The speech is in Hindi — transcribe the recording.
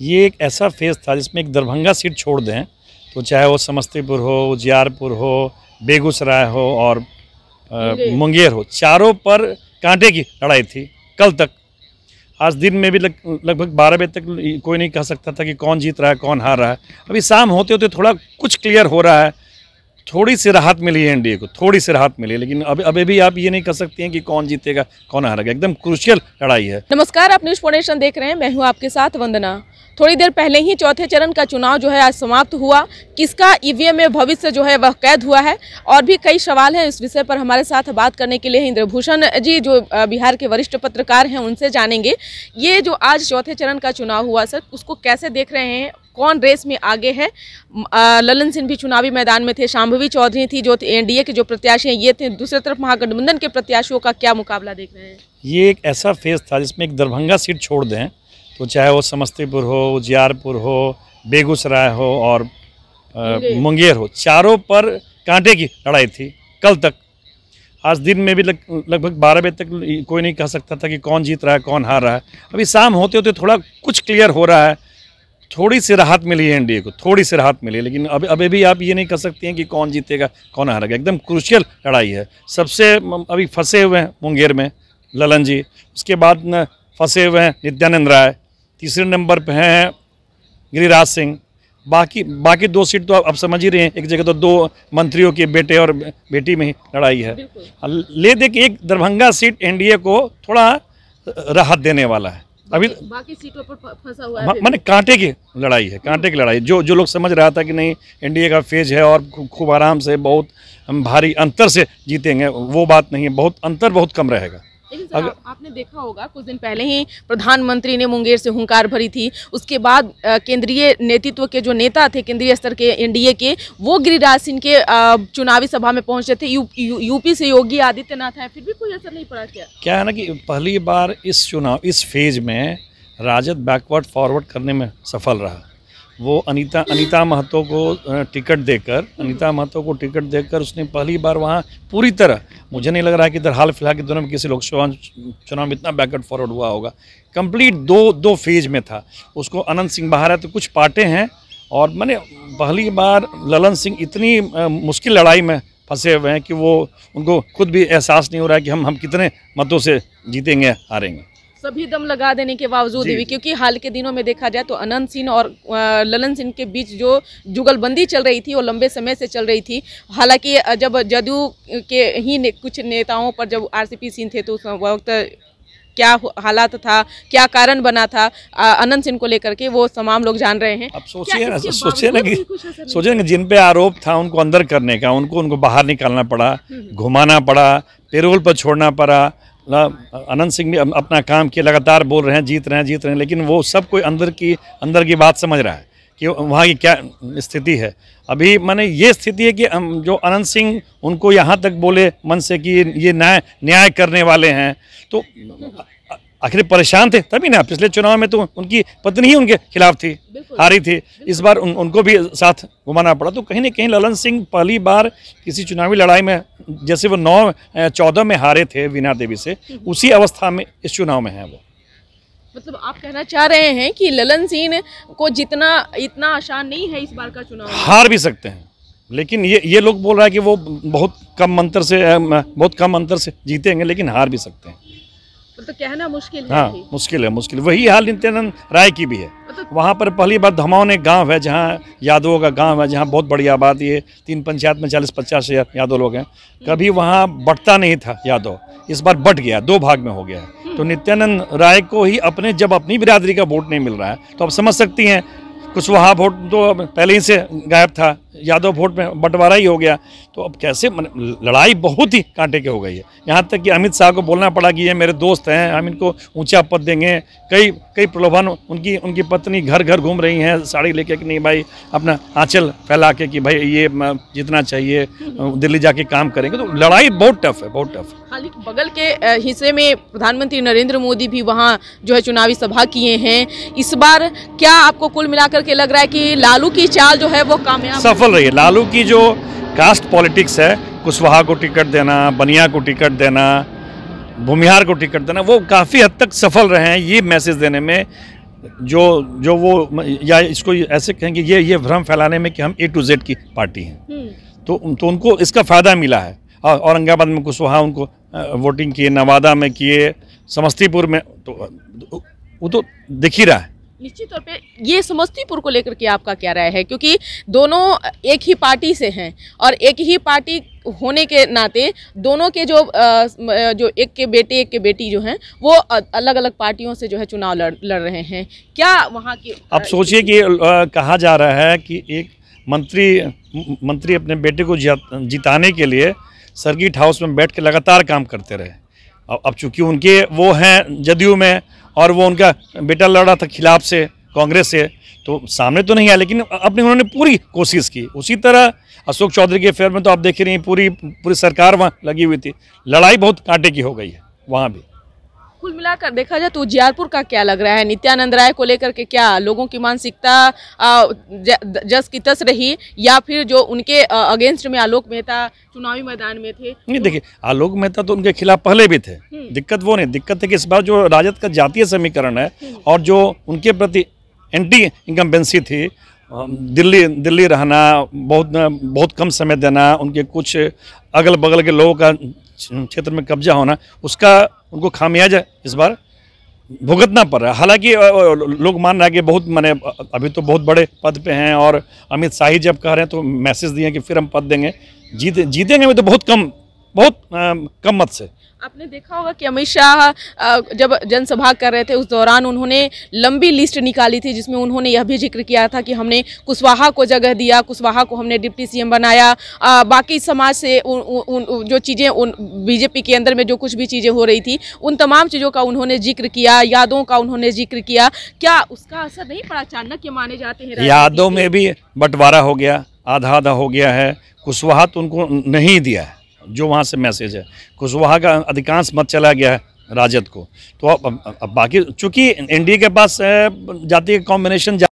ये एक ऐसा फेज़ था जिसमें एक दरभंगा सीट छोड़ दें तो चाहे वो समस्तीपुर हो उजियारपुर हो बेगूसराय हो और मुंगेर हो चारों पर कांटे की लड़ाई थी कल तक आज दिन में भी लग लगभग बारह बजे तक कोई नहीं कह सकता था कि कौन जीत रहा है कौन हार रहा है अभी शाम होते होते थोड़ा कुछ क्लियर हो रहा है थोड़ी सी राहत मिली है एनडीए को थोड़ी सी राहत मिली लेकिन अब अभी भी आप ये नहीं कर सकते हैं कि कौन जीतेगा कौन हारेगा एकदम क्रुशियल लड़ाई है नमस्कार आप न्यूज फोर्डेशन देख रहे हैं मैं हूँ आपके साथ वंदना थोड़ी देर पहले ही चौथे चरण का चुनाव जो है आज समाप्त हुआ किसका ईवीएम e में भविष्य जो है वह कैद हुआ है और भी कई सवाल हैं इस विषय पर हमारे साथ बात करने के लिए इंद्रभूषण जी जो बिहार के वरिष्ठ पत्रकार हैं उनसे जानेंगे ये जो आज चौथे चरण का चुनाव हुआ सर उसको कैसे देख रहे हैं कौन रेस में आगे है ललन सिंह भी चुनावी मैदान में थे शाम्भवी चौधरी थी जो एनडीए के जो प्रत्याशी हैं ये थे दूसरी तरफ महागठबंधन के प्रत्याशियों का क्या मुकाबला देख रहे हैं ये एक ऐसा फेज था जिसमें एक दरभंगा सीट छोड़ दें तो चाहे वो समस्तीपुर हो उजियारपुर हो बेगूसराय हो और मुंगेर हो चारों पर कांटे की लड़ाई थी कल तक आज दिन में भी लगभग लग बारह बजे तक कोई नहीं कह सकता था कि कौन जीत रहा है कौन हार रहा है अभी शाम होते होते थोड़ा कुछ क्लियर हो रहा है थोड़ी सी राहत मिली है एनडीए को थोड़ी सी राहत मिली लेकिन अब अभी भी आप ये नहीं कह सकते हैं कि कौन जीतेगा कौन हारेगा एकदम क्रुशियल लड़ाई है सबसे अभी फंसे हुए हैं मुंगेर में ललन जी उसके बाद न फंसे हुए हैं नित्यानंद राय तीसरे नंबर पर हैं गिरिराज सिंह बाकी बाकी दो सीट तो आप समझ ही रहे हैं एक जगह तो दो मंत्रियों के बेटे और बेटी में ही लड़ाई है ले दे एक दरभंगा सीट एनडीए को थोड़ा राहत देने वाला है अभी बाकी सीटों पर फंसा हुआ है मैंने कांटे की लड़ाई है कांटे की लड़ाई जो जो लोग समझ रहा था कि नहीं एनडीए का फेज है और खूब आराम से बहुत भारी अंतर से जीतेंगे वो बात नहीं है बहुत अंतर बहुत कम रहेगा लेकिन सर, अगर... आपने देखा होगा कुछ दिन पहले ही प्रधानमंत्री ने मुंगेर से हुंकार भरी थी उसके बाद केंद्रीय नेतृत्व के जो नेता थे केंद्रीय स्तर के एनडीए के वो गिरिराज सिंह के चुनावी सभा में पहुंचे थे यू, यू, यूपी से योगी आदित्यनाथ हैं फिर भी कोई असर नहीं पड़ा क्या क्या है ना कि पहली बार इस चुनाव इस फेज में राजद बैकवर्ड फॉरवर्ड करने में सफल रहा वो अनीता अनीता महतो को टिकट देकर हम्म। अनीता महतो को टिकट देकर उसने पहली बार वहाँ पूरी तरह मुझे नहीं लग रहा है कि इधर हाल फिलहाल के दोनों में किसी लोकसभा चुनाव में इतना बैकवर्ड फॉरवर्ड हुआ होगा कंप्लीट दो दो फेज में था उसको अनंत सिंह बाहर है तो कुछ पार्टे हैं और मैंने पहली बार ललन सिंह इतनी मुश्किल लड़ाई में फंसे हुए हैं कि वो उनको खुद भी एहसास नहीं हो रहा है कि हम हम कितने मतों से जीतेंगे हारेंगे सभी दम लगा देने के बावजूद भी क्योंकि हाल के दिनों में देखा जाए तो अनंत सिंह और ललन सिंह के बीच जो जुगलबंदी चल रही थी वो लंबे समय से चल रही थी हालांकि जब जदयू के ही ने, कुछ नेताओं पर जब आरसीपी सिंह थे तो उस वक्त क्या हालात था क्या कारण बना था अनंत सिंह को लेकर के वो तमाम लोग जान रहे हैं अब सोचिए ना सोचिए ना कि सोचिए ना जिन पे आरोप था उनको अंदर करने का उनको उनको बाहर निकालना पड़ा हम्म। घुमाना पड़ा पेरोल पर छोड़ना पड़ा अनंत सिंह भी अपना काम किया लगातार बोल रहे हैं जीत रहे हैं जीत रहे हैं लेकिन वो सब कोई अंदर की अंदर की बात समझ रहा है कि वहाँ की क्या स्थिति है अभी मैंने ये स्थिति है कि जो अनंत सिंह उनको यहाँ तक बोले मन से कि ये न्याय न्याय करने वाले हैं तो आखिर परेशान थे तभी ना पिछले चुनाव में तो उनकी पत्नी ही उनके खिलाफ थी हारी थी इस बार उन, उनको भी साथ घुमाना पड़ा तो कहीं ना कहीं ललन सिंह पहली बार किसी चुनावी लड़ाई में जैसे वो नौ चौदह में हारे थे वीना देवी से हम्म। उसी अवस्था में इस चुनाव में हैं वो मतलब आप कहना चाह रहे हैं कि ललन सिंह को जितना इतना आसान नहीं है इस बार का चुनाव हार भी सकते हैं लेकिन ये ये लोग बोल रहा है कि वो बहुत कम अंतर से बहुत कम अंतर से जीतेंगे लेकिन हार भी सकते हैं मतलब तो कहना मुश्किल है हाँ मुश्किल है मुश्किल वही हाल नित्यानंद राय की भी है मतलब तो वहाँ पर पहली बार धमाओं एक गाँव है जहाँ यादवों का गाँव है जहाँ बहुत बड़ी आबादी है तीन पंचायत में चालीस पचास हजार यादव लोग हैं कभी वहाँ बढ़ता नहीं था यादव इस बार बढ़ गया दो भाग में हो गया है तो नित्यानंद राय को ही अपने जब अपनी बिरादरी का वोट नहीं मिल रहा है तो आप समझ सकती हैं कुछ वहाँ वोट तो पहले ही से गायब था यादव वोट में बंटवारा ही हो गया तो अब कैसे लड़ाई बहुत ही कांटे के हो गई है यहाँ तक कि अमित शाह को बोलना पड़ा कि ये मेरे दोस्त हैं हम इनको ऊंचा पद देंगे कई कई प्रलोभन उनकी उनकी पत्नी घर घर घूम रही हैं साड़ी लेके कि नहीं भाई अपना आँचल फैला के कि भाई ये जितना चाहिए दिल्ली जाके काम करेंगे तो लड़ाई बहुत टफ है बहुत टफ है बगल के हिस्से में प्रधानमंत्री नरेंद्र मोदी भी वहाँ जो है चुनावी सभा किए हैं इस बार क्या आपको कुल मिलाकर के लग रहा है कि लालू की चाल जो है वो कामयाब सफल चल रही है लालू की जो कास्ट पॉलिटिक्स है कुशवाहा को टिकट देना बनिया को टिकट देना भूमिहार को टिकट देना वो काफ़ी हद तक सफल रहे हैं ये मैसेज देने में जो जो वो या इसको ऐसे कहेंगे ये ये भ्रम फैलाने में कि हम ए टू जेड की पार्टी हैं हम्म। तो तो उनको इसका फ़ायदा मिला है और औरंगाबाद में कुशवाहा उनको वोटिंग किए नवादा में किए समस्तीपुर में तो वो तो दिख ही रहा है निश्चित तौर पे ये समस्तीपुर को लेकर के आपका क्या राय है क्योंकि दोनों एक ही पार्टी से हैं और एक ही पार्टी होने के नाते दोनों के जो जो एक के बेटे एक के बेटी जो हैं वो अलग अलग पार्टियों से जो है चुनाव लड़ लड़ रहे हैं क्या वहाँ की अब सोचिए कि कहा जा रहा है कि एक मंत्री मंत्री अपने बेटे को जिताने के लिए सर्किट हाउस में बैठ के लगातार काम करते रहे अब चूंकि उनके वो हैं जदयू में और वो उनका बेटा लड़ा था खिलाफ से कांग्रेस से तो सामने तो नहीं आया लेकिन अपने उन्होंने पूरी कोशिश की उसी तरह अशोक चौधरी के अफेयर में तो आप देख रही हैं पूरी पूरी सरकार वहाँ लगी हुई थी लड़ाई बहुत कांटे की हो गई है वहाँ भी कुल मिलाकर देखा जाए तो उजियारपुर का क्या लग रहा है नित्यानंद राय को लेकर के क्या लोगों की मानसिकता जस की तस रही या फिर जो उनके अगेंस्ट में आलोक मेहता चुनावी मैदान में थे नहीं देखिए आलोक मेहता तो उनके खिलाफ पहले भी थे हम्म। दिक्कत वो नहीं दिक्कत है कि इस बार जो राजद का जातीय समीकरण है हम्म। और जो उनके प्रति एंटी इनकम्बेंसी थी दिल्ली दिल्ली रहना बहुत बहुत कम समय देना उनके कुछ अगल बगल के लोगों का क्षेत्र में कब्जा होना उसका उनको खामियाजा इस बार भुगतना पड़ रहा है हालांकि लोग मान रहे हैं कि बहुत मैंने अभी तो बहुत बड़े पद पे हैं और अमित शाही जब कह रहे हैं तो मैसेज दिए कि फिर हम पद देंगे जीत जीतेंगे भी तो बहुत कम बहुत कम मत से आपने देखा होगा कि अमित शाह जब जनसभा कर रहे थे उस दौरान उन्होंने लंबी लिस्ट निकाली थी जिसमें उन्होंने यह भी जिक्र किया था कि हमने कुशवाहा को जगह दिया कुशवाहा को हमने डिप्टी सीएम बनाया आ, बाकी समाज से उन, उन, उन जो चीज़ें उन बीजेपी के अंदर में जो कुछ भी चीज़ें हो रही थी उन तमाम चीज़ों का उन्होंने जिक्र किया यादों का उन्होंने जिक्र किया क्या उसका असर नहीं पड़ा अचानक ये माने जाते हैं यादों में भी बंटवारा हो गया आधा आधा हो गया है कुशवाहा तो उनको नहीं दिया है जो वहाँ से मैसेज है कुशवाहा का अधिकांश मत चला गया है राजद को तो अब, बाकी चूंकि एनडीए के पास जाति कॉम्बिनेशन जा